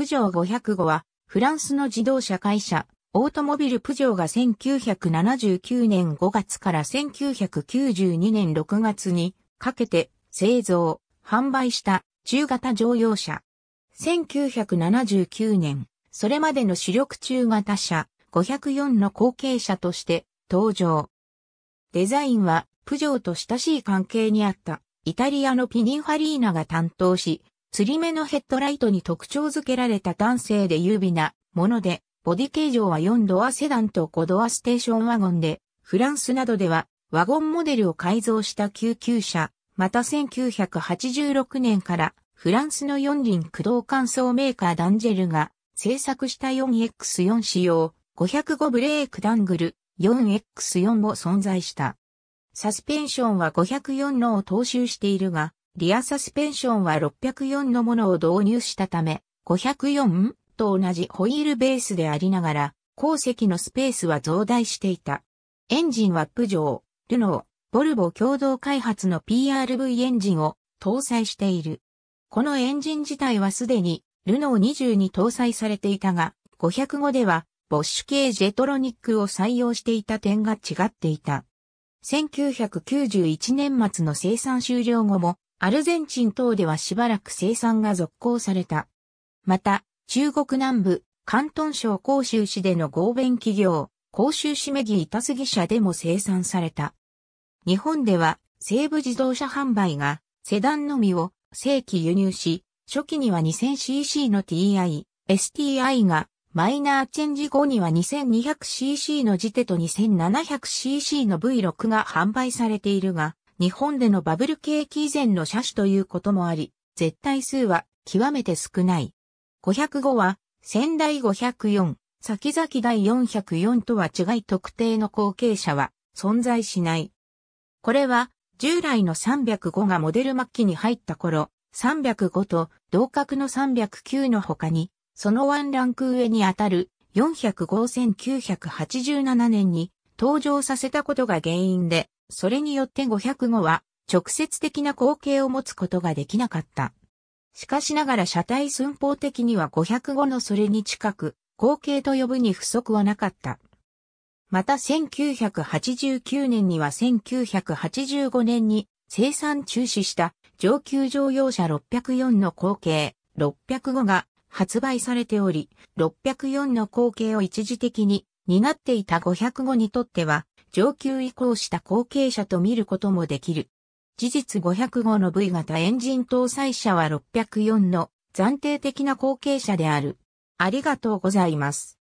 プジョー505は、フランスの自動車会社、オートモビルプジョーが1979年5月から1992年6月にかけて製造、販売した中型乗用車。1979年、それまでの主力中型車504の後継者として登場。デザインはプジョーと親しい関係にあったイタリアのピニンファリーナが担当し、釣り目のヘッドライトに特徴づけられた男性で優美なもので、ボディ形状は4ドアセダンと5ドアステーションワゴンで、フランスなどではワゴンモデルを改造した救急車、また1986年からフランスの4輪駆動乾燥メーカーダンジェルが製作した 4X4 仕様505ブレークダングル 4X4 も存在した。サスペンションは504のを踏襲しているが、リアサスペンションは604のものを導入したため、504と同じホイールベースでありながら、後席のスペースは増大していた。エンジンはプジョー、ルノー、ボルボ共同開発の PRV エンジンを搭載している。このエンジン自体はすでにルノー20に搭載されていたが、505ではボッシュ系ジェトロニックを採用していた点が違っていた。1991年末の生産終了後もアルゼンチン等ではしばらく生産が続行された。また、中国南部、広東省広州市での合弁企業、広州市メギ板杉社でも生産された。日本では、西部自動車販売が、セダンのみを正規輸入し、初期には 2000cc の TI、STI が、マイナーチェンジ後には 2200cc のジテと 2700cc の V6 が販売されているが、日本でのバブル景気以前の車種ということもあり、絶対数は極めて少ない。505は、仙台504、先々第404とは違い特定の後継者は存在しない。これは、従来の305がモデル末期に入った頃、305と同格の309の他に、そのワンランク上にあたる405 9 8 7年に登場させたことが原因で、それによって500号は直接的な光景を持つことができなかった。しかしながら車体寸法的には500号のそれに近く、光景と呼ぶに不足はなかった。また1989年には1985年に生産中止した上級乗用車604の後継605が発売されており、604の後継を一時的に担っていた505にとっては上級移行した後継者と見ることもできる。事実5 0 5号の V 型エンジン搭載車は604の暫定的な後継者である。ありがとうございます。